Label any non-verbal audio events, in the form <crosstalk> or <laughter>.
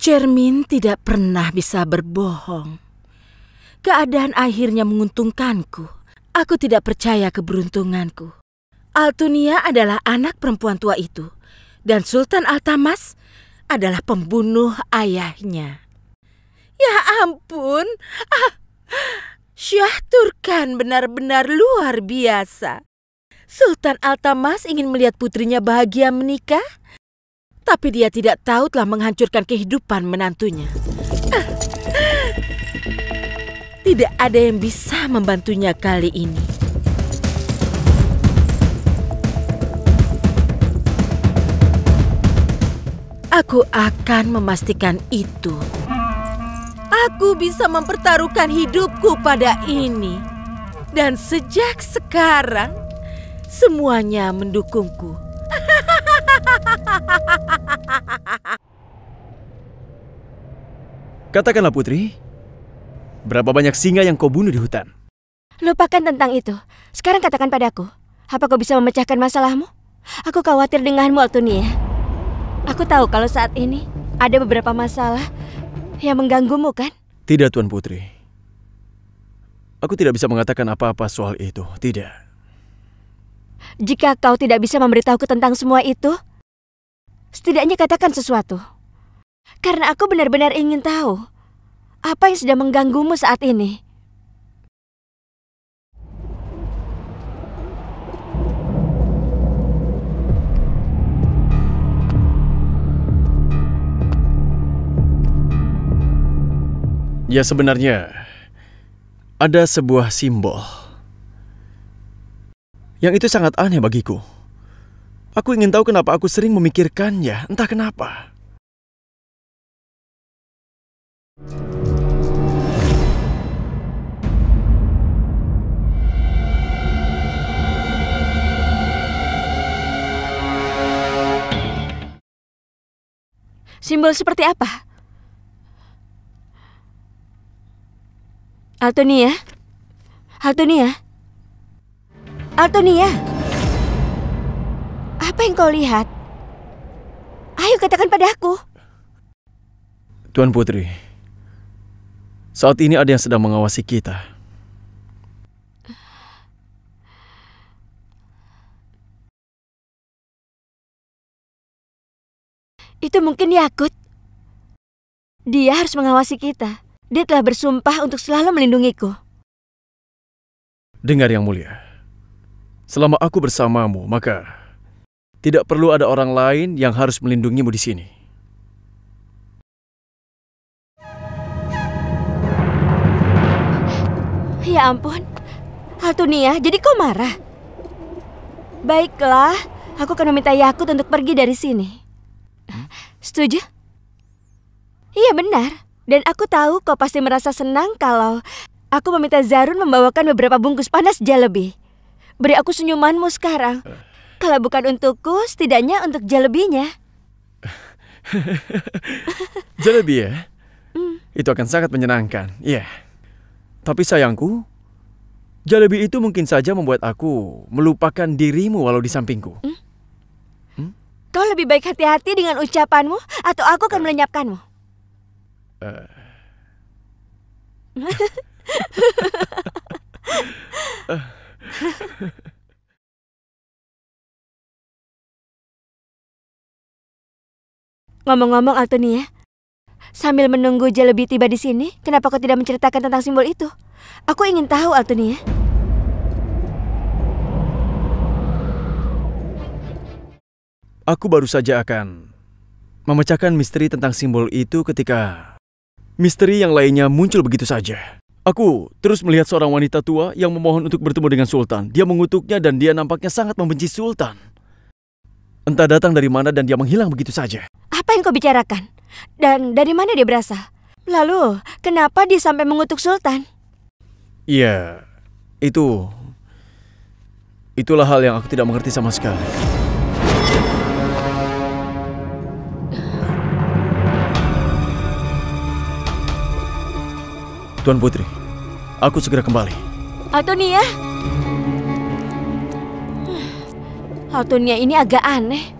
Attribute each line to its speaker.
Speaker 1: Cermin <laughs> tidak pernah bisa berbohong. Keadaan akhirnya menguntungkanku. Aku tidak percaya keberuntunganku. Altunia adalah anak perempuan tua itu. Dan Sultan Altamas adalah pembunuh ayahnya. Ya ampun. Ah, Syah Turkan benar-benar luar biasa. Sultan Altamas ingin melihat putrinya bahagia menikah, tapi dia tidak tahu telah menghancurkan kehidupan menantunya. <laughs> Tidak ada yang bisa membantunya kali ini. Aku akan memastikan itu. Aku bisa mempertaruhkan hidupku pada ini. Dan sejak sekarang, Semuanya mendukungku.
Speaker 2: Katakanlah Putri, berapa banyak singa yang kau bunuh di hutan?
Speaker 3: Lupakan tentang itu. Sekarang katakan padaku, apa kau bisa memecahkan masalahmu? Aku khawatir denganmu, Altunia. Aku tahu kalau saat ini ada beberapa masalah yang mengganggumu, kan?
Speaker 2: Tidak, Tuan Putri. Aku tidak bisa mengatakan apa-apa soal itu. Tidak.
Speaker 3: Jika kau tidak bisa memberitahuku tentang semua itu, setidaknya katakan sesuatu. Karena aku benar-benar ingin tahu apa yang sedang mengganggumu saat ini.
Speaker 2: Ya sebenarnya ada sebuah simbol yang itu sangat aneh bagiku. Aku ingin tahu kenapa aku sering memikirkannya, entah kenapa.
Speaker 3: Simbol seperti apa? Altonia? Altonia? Altonia, apa yang kau lihat? Ayo katakan padaku.
Speaker 2: Tuan Putri, saat ini ada yang sedang mengawasi kita.
Speaker 3: Itu mungkin Yakut. Dia harus mengawasi kita. Dia telah bersumpah untuk selalu melindungiku.
Speaker 2: Dengar yang mulia. Selama aku bersamamu, maka tidak perlu ada orang lain yang harus melindungimu di sini.
Speaker 3: Ya ampun, Altunia, jadi kau marah? Baiklah, aku akan meminta Yakut untuk pergi dari sini. Setuju? Iya benar. Dan aku tahu kau pasti merasa senang kalau aku meminta Zarun membawakan beberapa bungkus panas jalebi. Beri aku senyumanmu sekarang. Eh. Kalau bukan untukku, setidaknya untuk jalebinya.
Speaker 2: <laughs> Jalebi ya? Mm. Itu akan sangat menyenangkan, iya. Yeah. Tapi sayangku, jalebi itu mungkin saja membuat aku melupakan dirimu walau di sampingku.
Speaker 3: Mm? Hmm? Kau lebih baik hati-hati dengan ucapanmu atau aku akan uh. melenyapkanmu. Uh. <laughs> Ngomong-ngomong Altonia, sambil menunggu lebih tiba di sini, kenapa kau tidak menceritakan tentang simbol itu? Aku ingin tahu Altonia.
Speaker 2: Aku baru saja akan memecahkan misteri tentang simbol itu ketika misteri yang lainnya muncul begitu saja. Aku terus melihat seorang wanita tua yang memohon untuk bertemu dengan Sultan. Dia mengutuknya dan dia nampaknya sangat membenci Sultan. Entah datang dari mana dan dia menghilang begitu saja.
Speaker 3: Apa yang kau bicarakan? Dan dari mana dia berasal? Lalu, kenapa dia sampai mengutuk Sultan?
Speaker 2: Iya, itu... Itulah hal yang aku tidak mengerti sama sekali. Tuan Putri, aku segera kembali.
Speaker 3: Altonia? Altonia ini agak aneh.